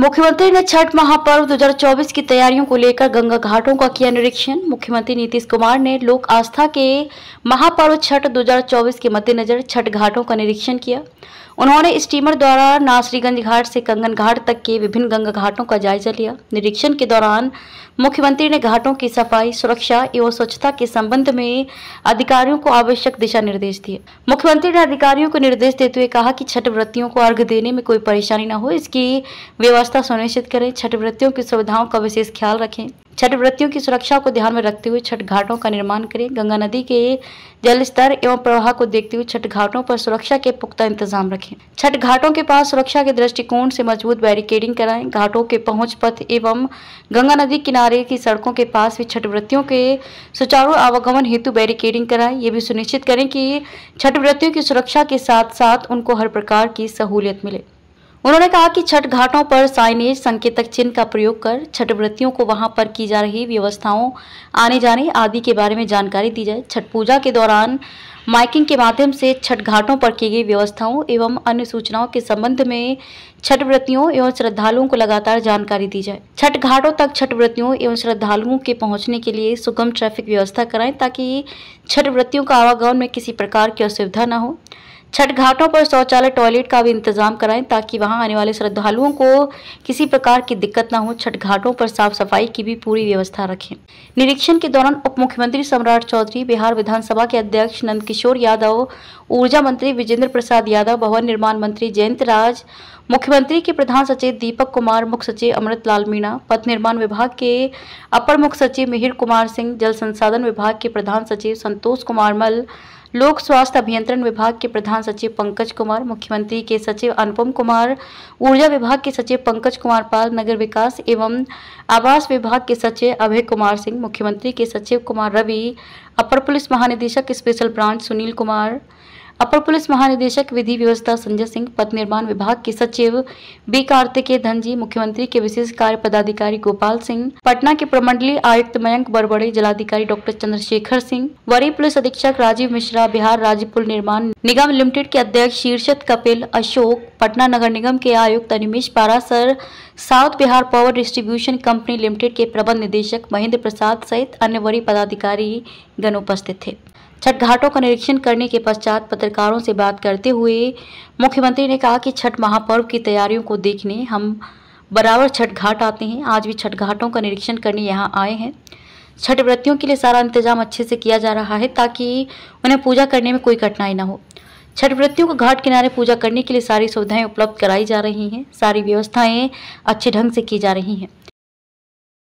मुख्यमंत्री ने छठ महापर्व 2024 की तैयारियों को लेकर गंगा घाटों का किया निरीक्षण मुख्यमंत्री नीतीश कुमार ने लोक आस्था के महापर्व छठ 2024 के मद्देनजर छठ घाटों का निरीक्षण किया उन्होंने स्टीमर द्वारा नासरीगंज घाट से कंगन घाट तक के विभिन्न गंगा घाटों का जायजा लिया निरीक्षण के दौरान मुख्यमंत्री ने घाटों की सफाई सुरक्षा एवं स्वच्छता के संबंध में अधिकारियों को आवश्यक दिशा निर्देश दिए मुख्यमंत्री ने अधिकारियों को निर्देश देते हुए कहा कि छठ व्रतियों को अर्घ देने में कोई परेशानी न हो इसकी व्यवस्था गुणवत्ता सुनिश्चित करें छठ व्रतियों की सुविधाओं का विशेष ख्याल रखें छठ व्रतियों की सुरक्षा को ध्यान में रखते हुए छठ घाटों का निर्माण करें गंगा नदी के जल स्तर एवं प्रवाह को देखते हुए छठ घाटों पर सुरक्षा के पुख्ता इंतजाम रखें छठ घाटों के पास सुरक्षा के दृष्टिकोण से मजबूत बैरिकेडिंग कराएं घाटों के पहुंच पथ एवं गंगा नदी किनारे की सड़कों के पास भी छठ व्रतियों के सुचारू आवागमन हेतु बैरिकेडिंग कराएं ये भी सुनिश्चित करें कि छठ व्रतियों की सुरक्षा के साथ साथ उनको हर प्रकार की सहूलियत मिले उन्होंने कहा कि छठ घाटों पर साइनेज संकेतक चिन्ह का प्रयोग कर छठ व्रतियों को वहां पर की जा रही व्यवस्थाओं आने जाने आदि के बारे में जानकारी दी जाए छठ पूजा के दौरान माइकिंग के माध्यम से छठ घाटों पर की गई व्यवस्थाओं एवं अन्य सूचनाओं के संबंध में छठ व्रतियों एवं श्रद्धालुओं को लगातार जानकारी दी जाए छठ घाटों तक छठ व्रतियों एवं श्रद्धालुओं के पहुंचने के लिए सुगम ट्रैफिक व्यवस्था कराएं ताकि छठ व्रतियों का आवागमन में किसी प्रकार की असुविधा न हो छठ घाटों पर शौचालय टॉयलेट का भी इंतजाम कराएं ताकि वहां आने वाले श्रद्धालुओं को किसी प्रकार की दिक्कत ना हो छठ घाटों पर साफ सफाई की भी पूरी व्यवस्था रखें निरीक्षण के दौरान उप मुख्यमंत्री सम्राट चौधरी बिहार विधानसभा के अध्यक्ष नंद किशोर यादव ऊर्जा मंत्री विजेंद्र प्रसाद यादव भवन निर्माण मंत्री जयंत राज मुख्यमंत्री के प्रधान सचिव दीपक कुमार मुख्य सचिव अमृत लाल मीणा पथ निर्माण विभाग के अपर मुख्य सचिव मिहिर कुमार सिंह जल संसाधन विभाग के प्रधान सचिव संतोष कुमार मल लोक स्वास्थ्य अभियंत्रण विभाग के प्रधान सचिव पंकज कुमार मुख्यमंत्री के सचिव अनुपम कुमार ऊर्जा विभाग के सचिव पंकज कुमार पाल नगर विकास एवं आवास विभाग के सचिव अभय कुमार सिंह मुख्यमंत्री के सचिव कुमार रवि अपर पुलिस महानिदेशक स्पेशल ब्रांच सुनील कुमार अपर पुलिस महानिदेशक विधि व्यवस्था संजय सिंह पथ निर्माण विभाग के सचिव बी कार्तिकेय धनजी मुख्यमंत्री के विशेष कार्य पदाधिकारी गोपाल सिंह पटना के प्रमंडलीय आयुक्त मयंक बरबड़े जिलाधिकारी डॉक्टर चंद्रशेखर सिंह वरीय पुलिस अधीक्षक राजीव मिश्रा बिहार राज्य पुल निर्माण निगम लिमिटेड के अध्यक्ष शीर्षत कपिल अशोक पटना नगर निगम के आयुक्त Animesh Parashar south Bihar power distribution company limited के प्रबंध निदेशक महेंद्र प्रसाद सहित अन्य वरीय पदाधिकारी गण उपस्थित थे छठ घाटों का निरीक्षण करने के पश्चात पत्रकारों से बात करते हुए मुख्यमंत्री ने कहा कि छठ महापर्व की तैयारियों को देखने हम बराबर छठ घाट आते हैं आज भी छठ घाटों का निरीक्षण करने यहाँ आए हैं छठ व्रतियों के लिए सारा इंतजाम अच्छे से किया जा रहा है ताकि उन्हें पूजा करने में कोई कठिनाई ना हो छठ व्रतियों को घाट किनारे पूजा करने के लिए सारी सुविधाएं उपलब्ध कराई जा रही हैं सारी व्यवस्थाएं अच्छे ढंग से की जा रही हैं